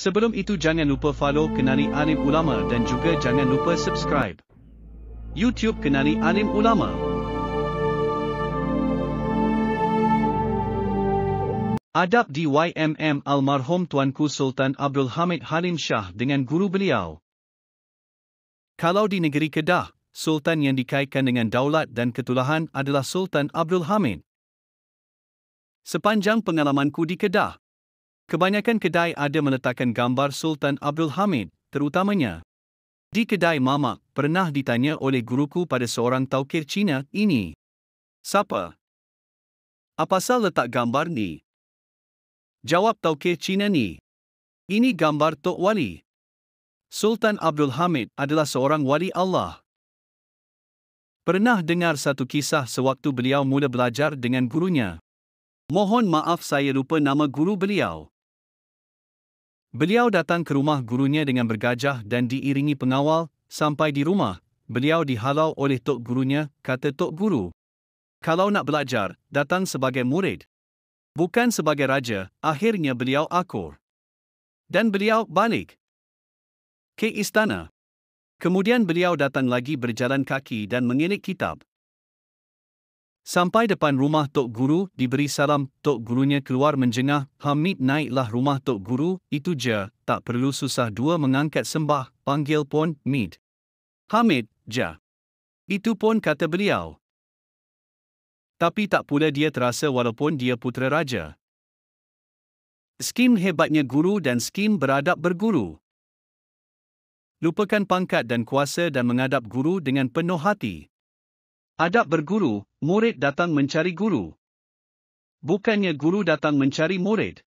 Sebelum itu jangan lupa follow Kenani Anim Ulama dan juga jangan lupa subscribe. YouTube Kenani Anim Ulama. Adab YMM Almarhum Tuanku Sultan Abdul Hamid Halim Shah dengan guru beliau. Kalau di negeri Kedah, Sultan yang dikaitkan dengan daulat dan ketulahan adalah Sultan Abdul Hamid. Sepanjang pengalamanku di Kedah, Kebanyakan kedai ada meletakkan gambar Sultan Abdul Hamid, terutamanya. Di kedai Mama, pernah ditanya oleh guruku pada seorang taukir Cina ini. Siapa? Apa sah letak gambar ni? Jawab taukir Cina ni. Ini gambar Tok Wali. Sultan Abdul Hamid adalah seorang wali Allah. Pernah dengar satu kisah sewaktu beliau mula belajar dengan gurunya. Mohon maaf saya lupa nama guru beliau. Beliau datang ke rumah gurunya dengan bergajah dan diiringi pengawal, sampai di rumah, beliau dihalau oleh Tok Gurunya, kata Tok Guru. Kalau nak belajar, datang sebagai murid. Bukan sebagai raja, akhirnya beliau akur. Dan beliau balik ke istana. Kemudian beliau datang lagi berjalan kaki dan mengelik kitab. Sampai depan rumah Tok Guru, diberi salam, Tok Gurunya keluar menjengah, Hamid naiklah rumah Tok Guru, itu je, tak perlu susah dua mengangkat sembah, panggil pun, Mid. Hamid, ja. Itu pun kata beliau. Tapi tak pula dia terasa walaupun dia putera raja. Skim hebatnya guru dan skim beradab berguru. Lupakan pangkat dan kuasa dan mengadap guru dengan penuh hati. Adab berguru, murid datang mencari guru. Bukannya guru datang mencari murid.